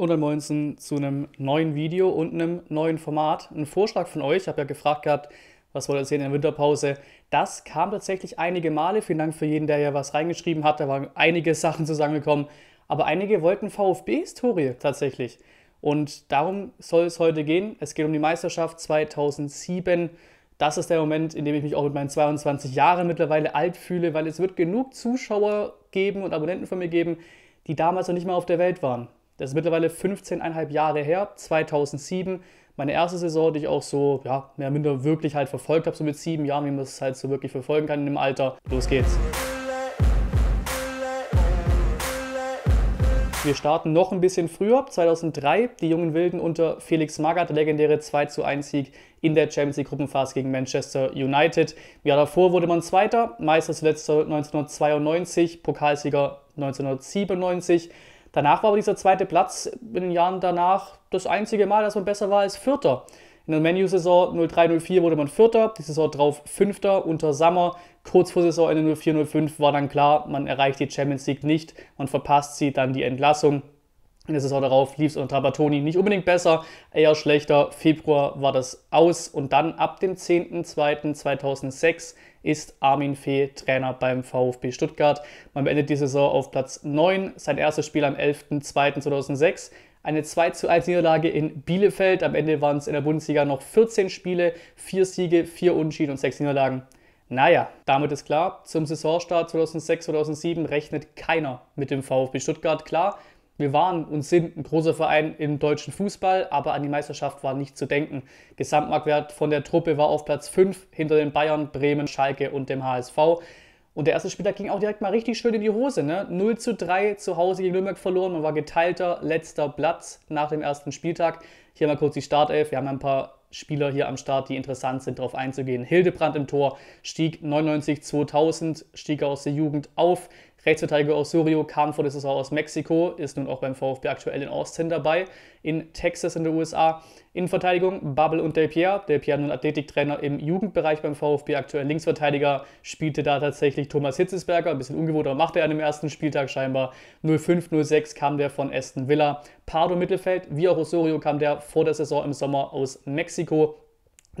und dann Moinsen zu einem neuen Video und einem neuen Format. Ein Vorschlag von euch, ich habe ja gefragt gehabt, was wollt ihr sehen in der Winterpause? Das kam tatsächlich einige Male. Vielen Dank für jeden, der ja was reingeschrieben hat. Da waren einige Sachen zusammengekommen. Aber einige wollten VfB-Historie tatsächlich. Und darum soll es heute gehen. Es geht um die Meisterschaft 2007. Das ist der Moment, in dem ich mich auch mit meinen 22 Jahren mittlerweile alt fühle, weil es wird genug Zuschauer geben und Abonnenten von mir geben, die damals noch nicht mal auf der Welt waren. Das ist mittlerweile 15,5 Jahre her, 2007. Meine erste Saison, die ich auch so, ja, mehr oder minder wirklich halt verfolgt habe, so mit sieben Jahren, wie man es halt so wirklich verfolgen kann in dem Alter. Los geht's. Wir starten noch ein bisschen früher, 2003, die jungen Wilden unter Felix Magath, legendäre 2 zu 1 Sieg in der Champions League Gruppenphase gegen Manchester United. Im Jahr davor wurde man Zweiter, Meister zuletzt 1992, Pokalsieger 1997. Danach war aber dieser zweite Platz in den Jahren danach das einzige Mal, dass man besser war als Vierter. In der Menu-Saison 03-04 wurde man Vierter, die Saison drauf Fünfter unter Sommer. Kurz vor Saisonende 04-05 war dann klar, man erreicht die Champions League nicht, man verpasst sie dann die Entlassung. In der Saison darauf lief es unter Trabatoni nicht unbedingt besser, eher schlechter. Februar war das aus und dann ab dem 10.02.2006 ist Armin Fee Trainer beim VfB Stuttgart. Man beendet die Saison auf Platz 9, sein erstes Spiel am 11.02.2006. Eine 2 zu 1 Niederlage in Bielefeld. Am Ende waren es in der Bundesliga noch 14 Spiele, 4 Siege, 4 Unentschieden und 6 Niederlagen. Naja, damit ist klar, zum Saisonstart 2006-2007 rechnet keiner mit dem VfB Stuttgart. Klar, wir waren und sind ein großer Verein im deutschen Fußball, aber an die Meisterschaft war nicht zu denken. Gesamtmarktwert von der Truppe war auf Platz 5 hinter den Bayern, Bremen, Schalke und dem HSV. Und der erste Spieler ging auch direkt mal richtig schön in die Hose. Ne? 0 zu 3 zu Hause gegen Nürnberg verloren. Man war geteilter letzter Platz nach dem ersten Spieltag. Hier mal kurz die Startelf. Wir haben ein paar Spieler hier am Start, die interessant sind, darauf einzugehen. Hildebrand im Tor stieg 99 2000, stieg aus der Jugend auf. Rechtsverteidiger Osorio kam vor der Saison aus Mexiko, ist nun auch beim VfB aktuell in Austin dabei, in Texas in den USA. Innenverteidigung Bubble und Del Pierre. Del Pierre nun Athletiktrainer im Jugendbereich beim VfB, aktuell Linksverteidiger, spielte da tatsächlich Thomas Hitzesberger, ein bisschen ungewohnt, aber machte er an dem ersten Spieltag scheinbar. 05, 06 kam der von Aston Villa. Pardo Mittelfeld, wie auch Osorio kam der vor der Saison im Sommer aus Mexiko.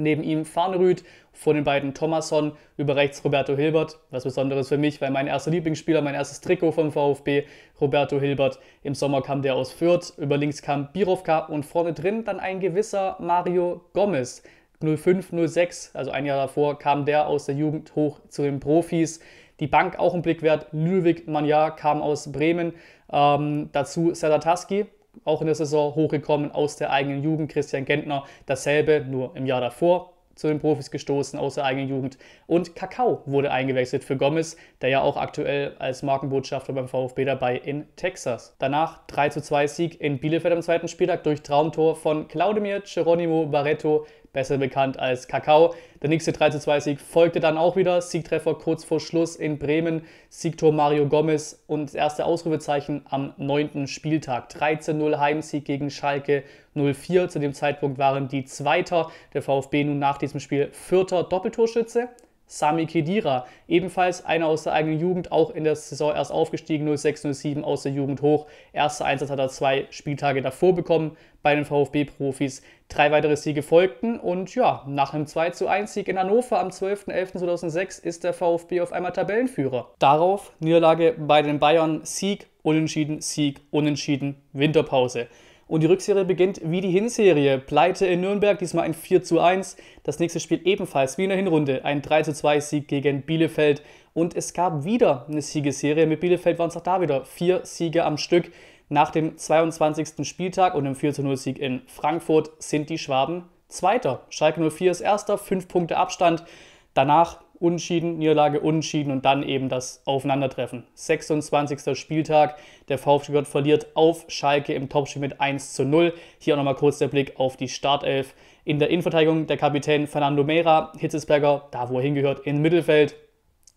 Neben ihm Farnrüd, vor den beiden Thomasson, über rechts Roberto Hilbert. Was Besonderes für mich, weil mein erster Lieblingsspieler, mein erstes Trikot vom VfB, Roberto Hilbert. Im Sommer kam der aus Fürth, über links kam Birovka und vorne drin dann ein gewisser Mario Gomez. 05, 06, also ein Jahr davor, kam der aus der Jugend hoch zu den Profis. Die Bank auch ein Blick wert. Ludwig Manjar kam aus Bremen. Ähm, dazu Sedataski, auch in der Saison hochgekommen aus der eigenen Jugend. Christian Gentner dasselbe, nur im Jahr davor zu den Profis gestoßen aus der eigenen Jugend. Und Kakao wurde eingewechselt für Gomez, der ja auch aktuell als Markenbotschafter beim VfB dabei in Texas. Danach 3:2 Sieg in Bielefeld am zweiten Spieltag durch Traumtor von Claudemir Geronimo Barreto, besser bekannt als Kakao. Der nächste 3-2-Sieg folgte dann auch wieder. Siegtreffer kurz vor Schluss in Bremen, Siegtor Mario Gomez und das erste Ausrufezeichen am 9. Spieltag. 13-0 Heimsieg gegen Schalke 04. Zu dem Zeitpunkt waren die Zweiter. Der VfB nun nach diesem Spiel Vierter Doppeltorschütze. Sami Kedira, ebenfalls einer aus der eigenen Jugend, auch in der Saison erst aufgestiegen, 06-07 aus der Jugend hoch. Erster Einsatz hat er zwei Spieltage davor bekommen bei den VfB-Profis. Drei weitere Siege folgten und ja, nach einem 21 Sieg in Hannover am 12.11.2006 ist der VfB auf einmal Tabellenführer. Darauf Niederlage bei den Bayern, Sieg, Unentschieden, Sieg, Unentschieden, Winterpause. Und die Rückserie beginnt wie die Hinserie. Pleite in Nürnberg, diesmal ein 4 zu 1. Das nächste Spiel ebenfalls wie in der Hinrunde. Ein 3 zu 2 Sieg gegen Bielefeld. Und es gab wieder eine Siegesserie. Mit Bielefeld waren es auch da wieder vier Siege am Stück. Nach dem 22. Spieltag und dem 4 zu 0 Sieg in Frankfurt sind die Schwaben Zweiter. Schalke 04 ist Erster, fünf Punkte Abstand. Danach Unentschieden, Niederlage, Unentschieden und dann eben das Aufeinandertreffen. 26. Spieltag, der VfB Stuttgart verliert auf Schalke im Topspiel mit 1 zu 0. Hier auch nochmal kurz der Blick auf die Startelf. In der Innenverteidigung der Kapitän Fernando Mera, Hitzesberger, da wo er hingehört, im Mittelfeld.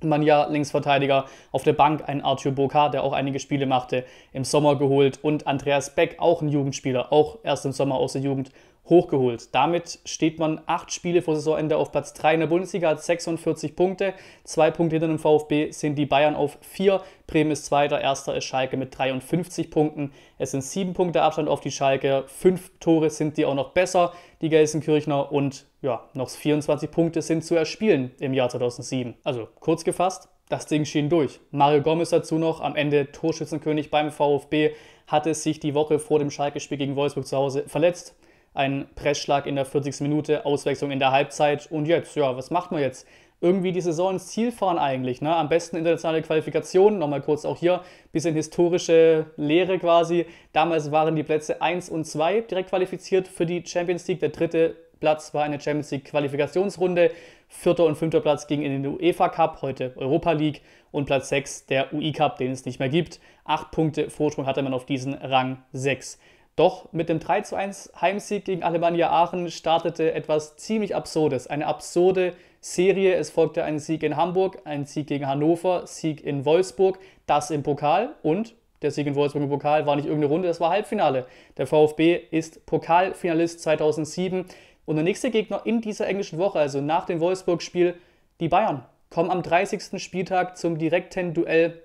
Manja, Linksverteidiger, auf der Bank ein Arthur Boca, der auch einige Spiele machte, im Sommer geholt und Andreas Beck, auch ein Jugendspieler, auch erst im Sommer aus der Jugend hochgeholt. Damit steht man acht Spiele vor Saisonende auf Platz 3 in der Bundesliga, hat 46 Punkte. Zwei Punkte hinter dem VfB sind die Bayern auf 4. Bremen ist Zweiter, Erster ist Schalke mit 53 Punkten. Es sind sieben Punkte Abstand auf die Schalke. Fünf Tore sind die auch noch besser, die Gelsenkirchner. Und ja, noch 24 Punkte sind zu erspielen im Jahr 2007. Also kurz gefasst, das Ding schien durch. Mario Gomez dazu noch, am Ende Torschützenkönig beim VfB, hatte sich die Woche vor dem Schalke-Spiel gegen Wolfsburg zu Hause verletzt ein Pressschlag in der 40. Minute, Auswechslung in der Halbzeit und jetzt, ja, was macht man jetzt? Irgendwie die Saison ins Ziel fahren eigentlich, ne? Am besten internationale Qualifikationen, nochmal kurz auch hier, bisschen historische Lehre quasi. Damals waren die Plätze 1 und 2 direkt qualifiziert für die Champions League, der dritte Platz war eine Champions League Qualifikationsrunde. Vierter und fünfter Platz ging in den UEFA Cup, heute Europa League. Und Platz 6 der UI Cup, den es nicht mehr gibt. Acht Punkte Vorsprung hatte man auf diesen Rang 6. Doch mit dem 3 zu 1 Heimsieg gegen Alemannia Aachen startete etwas ziemlich Absurdes, eine absurde Serie. Es folgte ein Sieg in Hamburg, ein Sieg gegen Hannover, Sieg in Wolfsburg, das im Pokal und der Sieg in Wolfsburg im Pokal war nicht irgendeine Runde, das war Halbfinale. Der VfB ist Pokalfinalist 2007 und der nächste Gegner in dieser englischen Woche, also nach dem Wolfsburg-Spiel, die Bayern, kommen am 30. Spieltag zum direkten Duell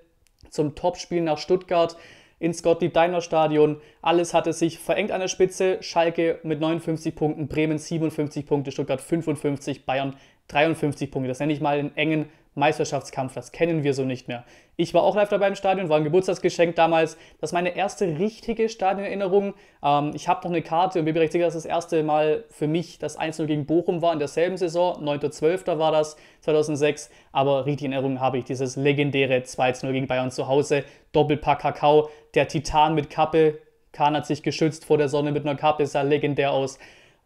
zum Topspiel nach Stuttgart ins Gottlieb Deiner Stadion. Alles hatte sich verengt an der Spitze. Schalke mit 59 Punkten, Bremen 57 Punkte, Stuttgart 55, Bayern 53 Punkte. Das nenne ich mal einen engen Meisterschaftskampf, das kennen wir so nicht mehr. Ich war auch live dabei im Stadion, war ein Geburtstagsgeschenk damals. Das ist meine erste richtige Stadionerinnerung. Ähm, ich habe noch eine Karte und bin mir recht sicher, dass das erste Mal für mich das 1-0 gegen Bochum war in derselben Saison. 9.12. war das, 2006. Aber richtig in Erinnerung habe ich dieses legendäre 2-0 gegen Bayern zu Hause. Doppelpack Kakao, der Titan mit Kappe. Kahn hat sich geschützt vor der Sonne mit einer Kappe, sah legendär aus.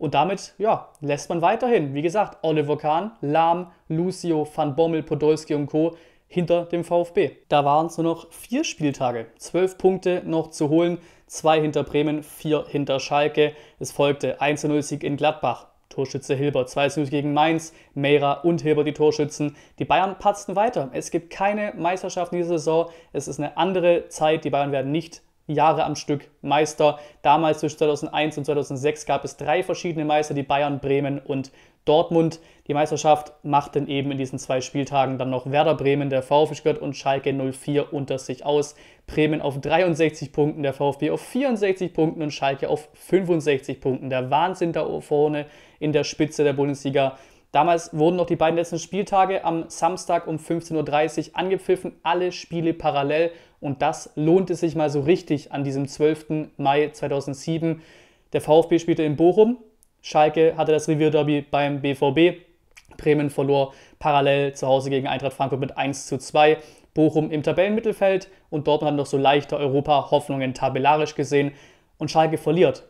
Und damit ja, lässt man weiterhin, wie gesagt, Oliver Kahn, Lahm, Lucio, Van Bommel, Podolski und Co. hinter dem VfB. Da waren es nur noch vier Spieltage, zwölf Punkte noch zu holen, zwei hinter Bremen, vier hinter Schalke. Es folgte 1-0-Sieg in Gladbach. Torschütze Hilbert, 2-0 gegen Mainz, Meira und Hilbert die Torschützen. Die Bayern patzten weiter. Es gibt keine Meisterschaft in dieser Saison. Es ist eine andere Zeit. Die Bayern werden nicht Jahre am Stück Meister. Damals zwischen 2001 und 2006 gab es drei verschiedene Meister, die Bayern, Bremen und Dortmund. Die Meisterschaft macht dann eben in diesen zwei Spieltagen dann noch Werder Bremen, der VfB Stuttgart und Schalke 04 unter sich aus. Bremen auf 63 Punkten, der VfB auf 64 Punkten und Schalke auf 65 Punkten. Der Wahnsinn da vorne in der Spitze der Bundesliga. Damals wurden noch die beiden letzten Spieltage am Samstag um 15.30 Uhr angepfiffen, alle Spiele parallel und das lohnte sich mal so richtig an diesem 12. Mai 2007. Der VfB spielte in Bochum, Schalke hatte das Revierderby beim BVB, Bremen verlor parallel zu Hause gegen Eintracht Frankfurt mit 1 zu 2, Bochum im Tabellenmittelfeld und Dortmund hat noch so leichte Europa-Hoffnungen tabellarisch gesehen und Schalke verliert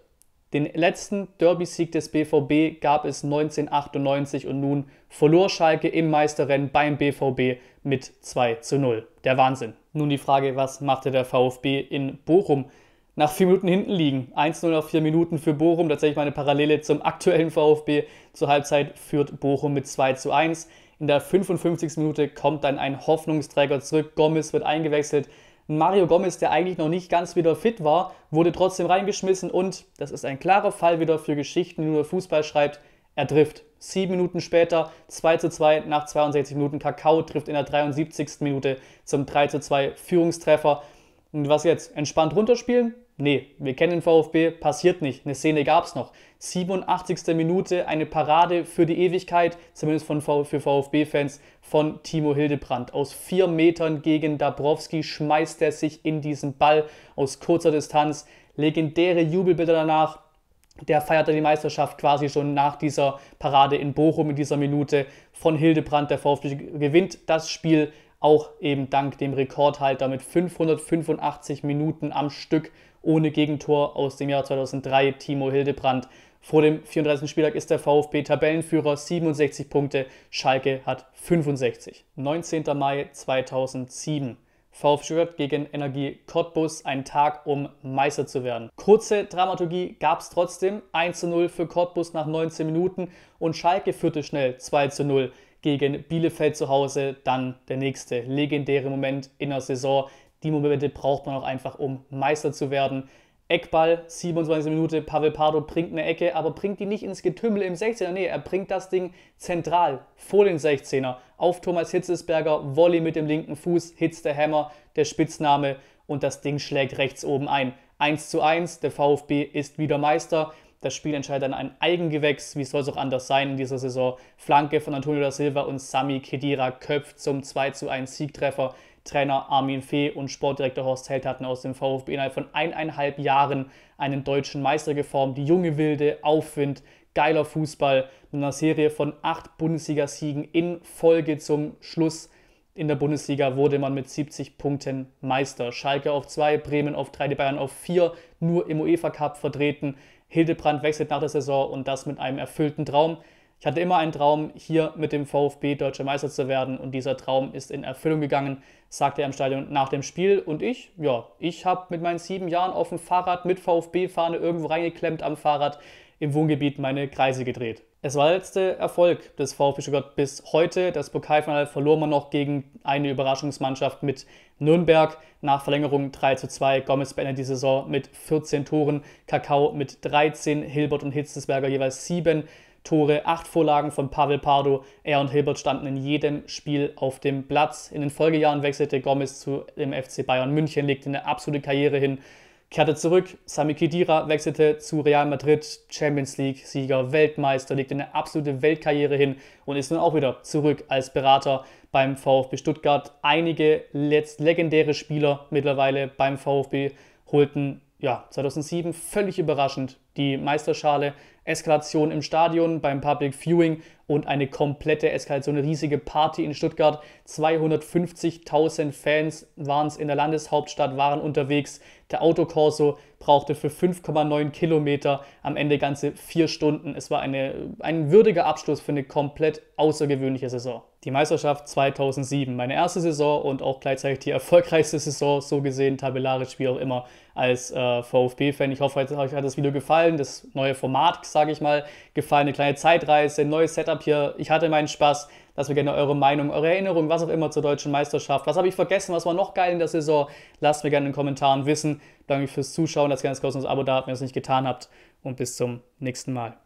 den letzten Derby-Sieg des BVB gab es 1998 und nun verlor Schalke im Meisterrennen beim BVB mit 2 zu 0. Der Wahnsinn. Nun die Frage, was machte der VfB in Bochum? Nach vier Minuten hinten liegen. 1-0 auf vier Minuten für Bochum. Tatsächlich mal eine Parallele zum aktuellen VfB. Zur Halbzeit führt Bochum mit 2 zu 1. In der 55. Minute kommt dann ein Hoffnungsträger zurück. Gomez wird eingewechselt. Mario Gomez, der eigentlich noch nicht ganz wieder fit war, wurde trotzdem reingeschmissen und, das ist ein klarer Fall wieder für Geschichten, die nur Fußball schreibt, er trifft. Sieben Minuten später 2 zu 2 nach 62 Minuten. Kakao trifft in der 73. Minute zum 3 zu 2 Führungstreffer. Und was jetzt? Entspannt runterspielen? Nee, wir kennen den VfB, passiert nicht. Eine Szene gab es noch. 87. Minute, eine Parade für die Ewigkeit, zumindest von für VfB-Fans, von Timo Hildebrand. Aus vier Metern gegen Dabrowski schmeißt er sich in diesen Ball aus kurzer Distanz. Legendäre Jubelbilder danach. Der feierte die Meisterschaft quasi schon nach dieser Parade in Bochum in dieser Minute von Hildebrand. Der VfB gewinnt das Spiel auch eben dank dem Rekordhalter mit 585 Minuten am Stück ohne Gegentor aus dem Jahr 2003 Timo Hildebrand. Vor dem 34. Spieltag ist der VfB Tabellenführer 67 Punkte, Schalke hat 65. 19. Mai 2007. VfB Stuttgart gegen Energie Cottbus, ein Tag, um Meister zu werden. Kurze Dramaturgie gab es trotzdem. 1 zu 0 für Cottbus nach 19 Minuten und Schalke führte schnell 2 zu 0 gegen Bielefeld zu Hause. Dann der nächste legendäre Moment in der Saison die Momente braucht man auch einfach, um Meister zu werden. Eckball, 27. Minute, Pavel Pardo bringt eine Ecke, aber bringt die nicht ins Getümmel im 16er. Nee, er bringt das Ding zentral vor den 16er auf Thomas Hitzesberger, Volley mit dem linken Fuß, Hitz der Hammer, der Spitzname und das Ding schlägt rechts oben ein. 1 zu 1, der VfB ist wieder Meister. Das Spiel entscheidet dann ein Eigengewächs, wie soll es auch anders sein in dieser Saison. Flanke von Antonio da Silva und Sami Kedira köpft zum 2 zu 1 Siegtreffer. Trainer Armin Fee und Sportdirektor Horst Held hatten aus dem VfB innerhalb von eineinhalb Jahren einen deutschen Meister geformt. Die junge Wilde, Aufwind, geiler Fußball, mit einer Serie von acht Bundesliga-Siegen in Folge zum Schluss. In der Bundesliga wurde man mit 70 Punkten Meister. Schalke auf 2, Bremen auf 3, die Bayern auf 4, nur im UEFA Cup vertreten. Hildebrand wechselt nach der Saison und das mit einem erfüllten Traum. Ich hatte immer einen Traum, hier mit dem VfB deutscher Meister zu werden und dieser Traum ist in Erfüllung gegangen, sagte er im Stadion nach dem Spiel. Und ich, ja, ich habe mit meinen sieben Jahren auf dem Fahrrad mit VfB-Fahne irgendwo reingeklemmt am Fahrrad im Wohngebiet meine Kreise gedreht. Es war der letzte Erfolg des VfB Stuttgart bis heute. Das Pokalfinale verlor man noch gegen eine Überraschungsmannschaft mit Nürnberg. Nach Verlängerung 3 zu 2. Gomez beendet die Saison mit 14 Toren, Kakao mit 13, Hilbert und Hitzesberger jeweils 7 Tore, 8 Vorlagen von Pavel Pardo. Er und Hilbert standen in jedem Spiel auf dem Platz. In den Folgejahren wechselte Gomez zu dem FC Bayern München, legte eine absolute Karriere hin kehrte zurück, Sami Khedira wechselte zu Real Madrid, Champions League-Sieger, Weltmeister, legte eine absolute Weltkarriere hin und ist nun auch wieder zurück als Berater beim VfB Stuttgart. Einige legendäre Spieler mittlerweile beim VfB holten ja, 2007 völlig überraschend die Meisterschale Eskalation im Stadion, beim Public Viewing und eine komplette Eskalation, eine riesige Party in Stuttgart. 250.000 Fans waren es in der Landeshauptstadt, waren unterwegs. Der Autokorso brauchte für 5,9 Kilometer am Ende ganze vier Stunden. Es war eine, ein würdiger Abschluss für eine komplett außergewöhnliche Saison die Meisterschaft 2007, meine erste Saison und auch gleichzeitig die erfolgreichste Saison, so gesehen, tabellarisch wie auch immer, als äh, VfB-Fan. Ich hoffe, euch hat das Video gefallen, das neue Format, sage ich mal, gefallen, eine kleine Zeitreise, ein neues Setup hier. Ich hatte meinen Spaß, lasst mir gerne eure Meinung, eure Erinnerung, was auch immer zur deutschen Meisterschaft. Was habe ich vergessen, was war noch geil in der Saison? Lasst mir gerne in den Kommentaren wissen. Danke fürs Zuschauen, lasst das ganz kostenlose Abo da, wenn ihr es nicht getan habt und bis zum nächsten Mal.